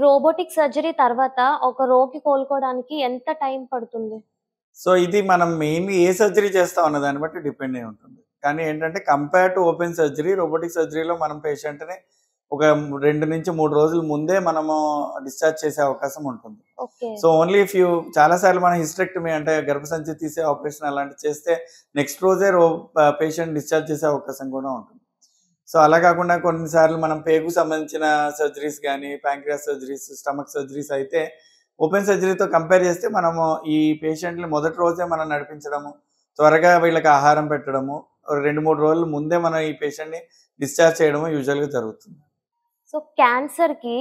Robotic surgery తర్వాత ఒక రోగి కోలుకోవడానికి ఎంత టైం పడుతుంది సో ఇది మనం మెయిన్ ఏ సర్జరీ చేస్తాం అన్న దాన్ని బట్టి డిపెండ్ అయి ఉంటుంది కానీ ఏంటంటే compare to open surgery robotic సర్జరీలో మనం పేషెంట్ని ఒక రెండు నుంచి మూడు రోజుల ముందే మనము డిశ్చార్జ్ చేసే అవకాశం ఉంటుంది సో ఓన్లీ ఇఫ్ యూ చాలాసార్లు మనం హిస్టెక్టమీ అంటే గర్భసంచి తీసే ఆపరేషన్ అలాంటి చేస్తే నెక్స్ట్ రోజే రో పేషెంట్ డిశ్చార్జ్ చేసే అవకాశం కూడా ఉంటుంది సో అలా కాకుండా కొన్నిసార్లు మనం పేగు సంబంధించిన సర్జరీస్ కానీ ప్యాంక్రియాస్ సర్జరీస్ స్టమక్ సర్జరీస్ అయితే ఓపెన్ సర్జరీతో కంపేర్ చేస్తే మనము ఈ పేషెంట్లు మొదటి రోజే మనం నడిపించడము త్వరగా వీళ్ళకి ఆహారం పెట్టడము రెండు మూడు రోజులు ముందే మనం ఈ పేషెంట్ని డిశ్చార్జ్ చేయడము యూజువల్గా జరుగుతుంది సో క్యాన్సర్కి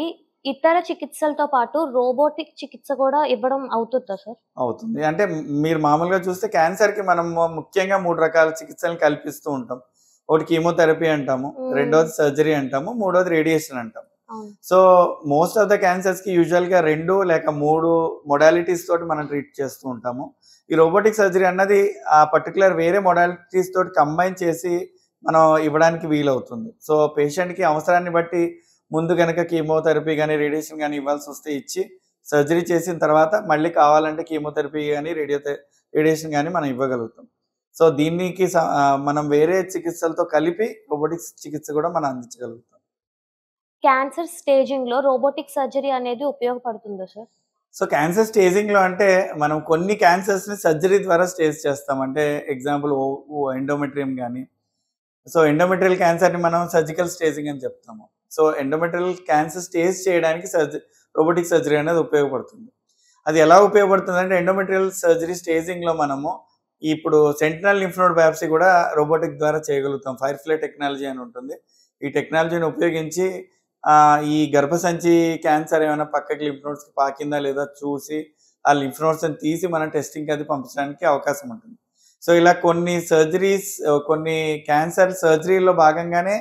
ఇతర చికిత్సలతో పాటు రోబోటిక్ చికిత్స కూడా ఇవ్వడం అవుతుందా సార్ అవుతుంది అంటే మీరు మామూలుగా చూస్తే క్యాన్సర్కి మనం ముఖ్యంగా మూడు రకాల చికిత్సలను కల్పిస్తూ ఉంటాం ఒకటి కీమోథెరపీ అంటాము రెండోది సర్జరీ అంటాము మూడోది రేడియేషన్ అంటాము so most of the cancers కి యూజువల్ గా రెండు లేక మూడు మొడాలిటీస్ తోటి మనం ట్రీట్ చేస్తూ ఉంటాము ఈ రోబోటిక్ సర్జరీ అన్నది ఆ పర్టికులర్ వేరే మొడాలిటీస్ తోటి కంబైన్ చేసి మనం ఇవ్వడానికి వీలవుతుంది సో పేషెంట్ కి అవసరాన్ని బట్టి ముందు కనుక కీమోథెరపీ కానీ రేడియేషన్ కానీ ఇవ్వాల్సి వస్తే ఇచ్చి సర్జరీ చేసిన తర్వాత మళ్ళీ కావాలంటే కీమోథెరపీ కానీ రేడియో రేడియేషన్ కానీ మనం ఇవ్వగలుగుతాం సో దీనికి మనం వేరే చికిత్సలతో కలిపి రోబోటిక్స్ చికిత్స కూడా మనం అందించగలుగుతాం క్యాన్సర్ స్టేజింగ్ లో రోబోటిక్ సర్జరీ అనేది ఉపయోగపడుతుందా సార్ సో క్యాన్సర్ స్టేజింగ్లో అంటే మనం కొన్ని క్యాన్సర్స్ని సర్జరీ ద్వారా స్టేజ్ చేస్తాం అంటే ఎగ్జాంపుల్ ఎండోమెట్రియం కానీ సో ఎండోమెట్రియల్ క్యాన్సర్ ని మనం సర్జికల్ స్టేజింగ్ అని చెప్తాము సో ఎండోమెట్రియల్ క్యాన్సర్ స్టేజ్ చేయడానికి సర్జరీ రోబోటిక్ సర్జరీ అనేది ఉపయోగపడుతుంది అది ఎలా ఉపయోగపడుతుంది అంటే ఎండోమెట్రియల్ సర్జరీ స్టేజింగ్లో మనము ఇప్పుడు సెంట్రల్ లింఫ్నోడ్ బయాప్సీ కూడా రోబోటిక్ ద్వారా చేయగలుగుతాం ఫైర్ ఫ్లై టెక్నాలజీ అని ఉంటుంది ఈ టెక్నాలజీని ఉపయోగించి ఈ గర్భసంచి క్యాన్సర్ ఏమైనా పక్కకి లింఫ్ పాకిందా లేదా చూసి ఆ లింఫ్ తీసి మనం టెస్టింగ్కి అది పంపించడానికి అవకాశం ఉంటుంది సో ఇలా కొన్ని సర్జరీస్ కొన్ని క్యాన్సర్ సర్జరీలో భాగంగానే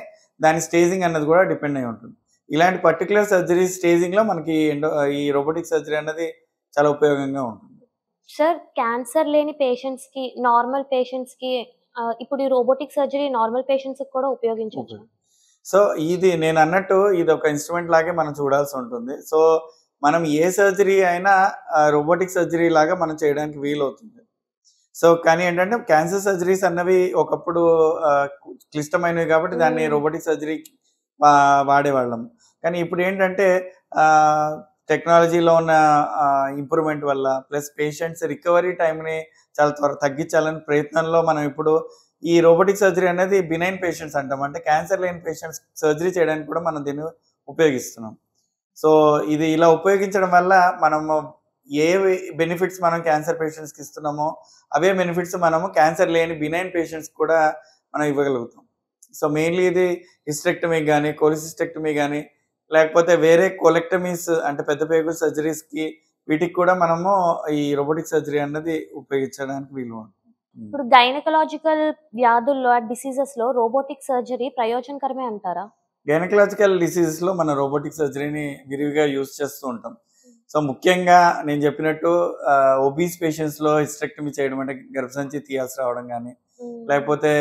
దాని స్టేజింగ్ అన్నది కూడా డిపెండ్ అయి ఉంటుంది ఇలాంటి పర్టికులర్ సర్జరీ స్టేజింగ్లో మనకి ఈ రోబోటిక్ సర్జరీ అన్నది చాలా ఉపయోగంగా ఉంటుంది సార్ క్యాన్సర్ లేని పేషెంట్స్కి నార్మల్ పేషెంట్స్కి ఇప్పుడు ఈ రోబోటిక్ సర్జరీ నార్మల్ పేషెంట్స్కి కూడా ఉపయోగించవచ్చు సో ఇది నేను అన్నట్టు ఇది ఒక ఇన్స్ట్రుమెంట్ లాగే మనం చూడాల్సి ఉంటుంది సో మనం ఏ సర్జరీ అయినా రోబోటిక్ సర్జరీ లాగా మనం చేయడానికి వీలవుతుంది సో కానీ ఏంటంటే క్యాన్సర్ సర్జరీస్ అన్నవి ఒకప్పుడు క్లిష్టమైనవి కాబట్టి దాన్ని రోబోటిక్ సర్జరీ వాడేవాళ్ళం కానీ ఇప్పుడు ఏంటంటే టెక్నాలజీలో ఉన్న ఇంప్రూవ్మెంట్ వల్ల ప్లస్ పేషెంట్స్ రికవరీ టైంని చాలా త్వర తగ్గించాలని ప్రయత్నంలో మనం ఇప్పుడు ఈ రోబోటిక్ సర్జరీ అనేది బినైన్ పేషెంట్స్ అంటాం అంటే క్యాన్సర్ లేని పేషెంట్స్ సర్జరీ చేయడానికి కూడా మనం దీన్ని ఉపయోగిస్తున్నాం సో ఇది ఇలా ఉపయోగించడం వల్ల మనము ఏ బెనిఫిట్స్ మనం క్యాన్సర్ పేషెంట్స్కి ఇస్తున్నామో అవే బెనిఫిట్స్ మనము క్యాన్సర్ లేని బినైన్ పేషెంట్స్ కూడా మనం ఇవ్వగలుగుతాం సో మెయిన్లీ ఇది హిస్టెక్టమీ కానీ కోలిసిస్టెక్టమీ కానీ లేకపోతే వేరే కొలెక్టమీస్ అంటే పెద్ద పేగు సర్జరీస్కి వీటికి కూడా మనము ఈ రోబోటిక్ సర్జరీ అన్నది ఉపయోగించడానికి వీలు ఇప్పుడు గైనకలాజికల్ వ్యాధుల్లో డిసీజెస్ లో రోబోటిక్ సర్జరీ ప్రయోజనకరమే అంటారా గైనకలాజికల్ డిసీజెస్ లో మన రోబోటిక్ సర్జరీని విరివిగా యూజ్ చేస్తూ ఉంటాం సో ముఖ్యంగా నేను చెప్పినట్టు ఒబీస్ పేషెంట్స్ లో హిస్ట్రెక్టమీ చేయడం అంటే గర్భసంచి తీయాల్సి రావడం కానీ hmm. లేకపోతే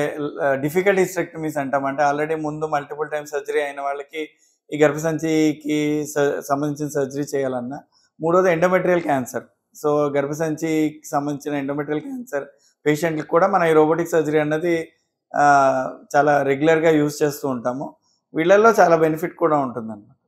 డిఫికల్ట్ హిస్ట్రెక్టమీస్ అంటాం అంటే ఆల్రెడీ ముందు మల్టిపుల్ టైమ్ సర్జరీ అయిన వాళ్ళకి ఈ గర్భసంచికి సంబంధించిన సర్జరీ చేయాలన్నా మూడోది ఎండోమెటీరియల్ క్యాన్సర్ సో గర్భసంచికి సంబంధించిన ఎండోమెటీరియల్ క్యాన్సర్ పేషెంట్లకు కూడా మనం ఈ రోబోటిక్ సర్జరీ అన్నది చాలా రెగ్యులర్గా యూజ్ చేస్తూ ఉంటాము వీళ్ళల్లో చాలా బెనిఫిట్ కూడా ఉంటుందన్నమాట